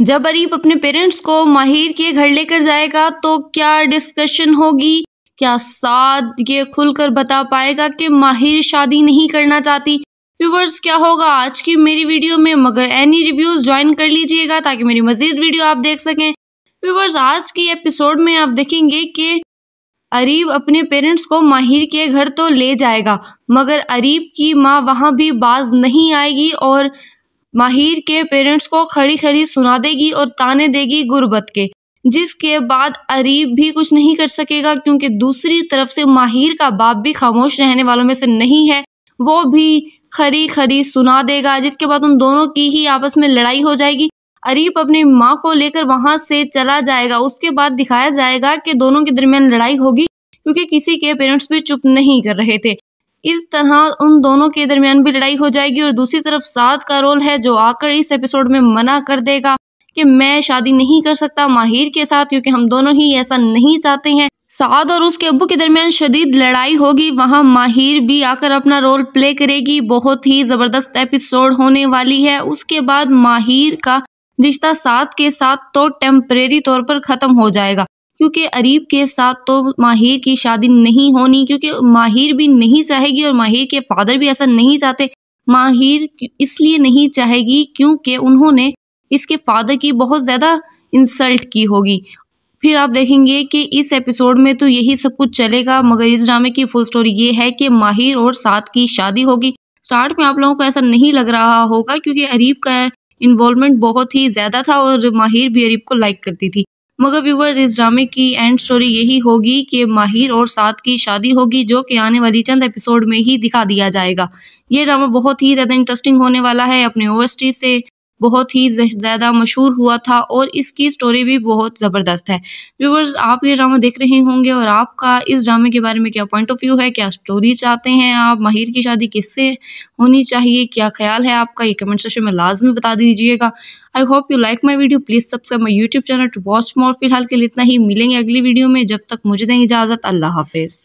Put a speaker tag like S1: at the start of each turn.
S1: जब अरीब अपने पेरेंट्स को माहिर के घर लेकर जाएगा तो क्या डिस्कशन होगी क्या साद ये खुलकर बता पाएगा कि माहिर शादी नहीं करना चाहती व्यूवर्स क्या होगा आज की मेरी वीडियो में मगर एनी रिव्यूज़ ज्वाइन कर लीजिएगा ताकि मेरी मज़ीद वीडियो आप देख सकें व्यूवर्स आज की एपिसोड में आप देखेंगे कि अरीब अपने पेरेंट्स को माहिर के घर तो ले जाएगा मगर अरीब की माँ वहाँ भी बाज नहीं आएगी और माहिर के पेरेंट्स को खड़ी खड़ी सुना देगी और ताने देगी गुर्बत के जिसके बाद अरीब भी कुछ नहीं कर सकेगा क्योंकि दूसरी तरफ से माहिर का बाप भी खामोश रहने वालों में से नहीं है वो भी खरी खरी सुना देगा जिसके बाद उन दोनों की ही आपस में लड़ाई हो जाएगी अरीब अपनी माँ को लेकर वहाँ से चला जाएगा उसके बाद दिखाया जाएगा कि दोनों के दरमियान लड़ाई होगी क्योंकि किसी के पेरेंट्स भी चुप नहीं कर रहे थे इस तरह उन दोनों के दरमियान भी लड़ाई हो जाएगी और दूसरी तरफ साद का रोल है जो आकर इस एपिसोड में मना कर देगा कि मैं शादी नहीं कर सकता माहिर के साथ क्योंकि हम दोनों ही ऐसा नहीं चाहते हैं साद और उसके अबू के दरमियान शदीद लड़ाई होगी वहाँ माहिर भी आकर अपना रोल प्ले करेगी बहुत ही ज़बरदस्त एपिसोड होने वाली है उसके बाद माहिर का रिश्ता साध के साथ तो टेम्परेरी तौर पर ख़त्म हो जाएगा क्योंकि अरीब के साथ तो माहिर की शादी नहीं होनी क्योंकि माहिर भी नहीं चाहेगी और माहिर के फादर भी ऐसा नहीं चाहते माहिर इसलिए नहीं चाहेगी क्योंकि उन्होंने इसके फादर की बहुत ज़्यादा इंसल्ट की होगी फिर आप देखेंगे कि इस एपिसोड में तो यही सब कुछ चलेगा मगर इस ड्रामे की फुल स्टोरी ये है कि माहिर और साथ की शादी होगी स्टार्ट में आप लोगों को ऐसा नहीं लग रहा होगा क्योंकि अरीब का इन्वॉल्वमेंट बहुत ही ज़्यादा था और माहिर भी अरीब को लाइक करती थी मगर व्यूवर्स इस ड्रामे की एंड स्टोरी यही होगी कि माहिर और साथ की शादी होगी जो कि आने वाली चंद एपिसोड में ही दिखा दिया जाएगा ये ड्रामा बहुत ही ज़्यादा इंटरेस्टिंग होने वाला है अपने ओवरस्टी से बहुत ही ज़्यादा मशहूर हुआ था और इसकी स्टोरी भी बहुत ज़बरदस्त है व्यूवर्स आप ये ड्रामा देख रहे होंगे और आपका इस ड्रामे के बारे में क्या पॉइंट ऑफ व्यू है क्या स्टोरी चाहते हैं आप माहिर की शादी किससे होनी चाहिए क्या ख्याल है आपका ये कमेंट सेशन में लाजमी बता दीजिएगा I hope you like my video please subscribe my YouTube channel to watch more फिलहाल के लिए इतना ही मिलेंगे अगली वीडियो में जब तक मुझे दें इजाज़त अल्लाह हाफिज़